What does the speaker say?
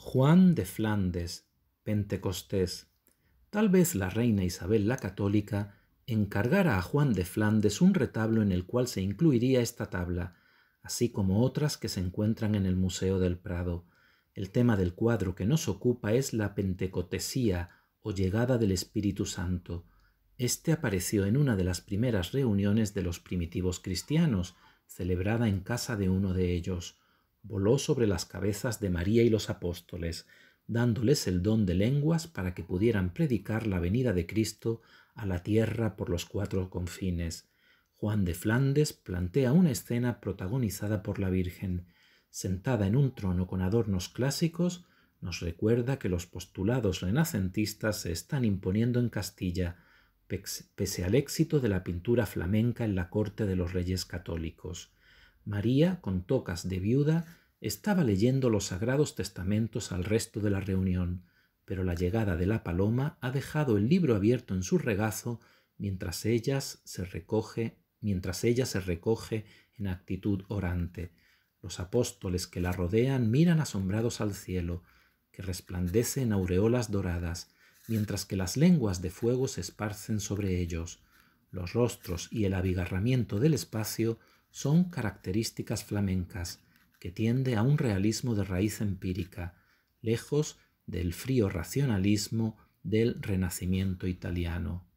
Juan de Flandes, Pentecostés. Tal vez la reina Isabel la Católica encargara a Juan de Flandes un retablo en el cual se incluiría esta tabla, así como otras que se encuentran en el Museo del Prado. El tema del cuadro que nos ocupa es la Pentecotesía o llegada del Espíritu Santo. Este apareció en una de las primeras reuniones de los primitivos cristianos, celebrada en casa de uno de ellos voló sobre las cabezas de María y los apóstoles, dándoles el don de lenguas para que pudieran predicar la venida de Cristo a la tierra por los cuatro confines. Juan de Flandes plantea una escena protagonizada por la Virgen. Sentada en un trono con adornos clásicos, nos recuerda que los postulados renacentistas se están imponiendo en Castilla, pese al éxito de la pintura flamenca en la corte de los reyes católicos. María, con tocas de viuda, estaba leyendo los Sagrados Testamentos al resto de la reunión, pero la llegada de la paloma ha dejado el libro abierto en su regazo mientras ellas se recoge, mientras ella se recoge en actitud orante. Los apóstoles que la rodean miran asombrados al cielo, que resplandece en aureolas doradas, mientras que las lenguas de fuego se esparcen sobre ellos. Los rostros y el abigarramiento del espacio son características flamencas, que tiende a un realismo de raíz empírica, lejos del frío racionalismo del Renacimiento italiano.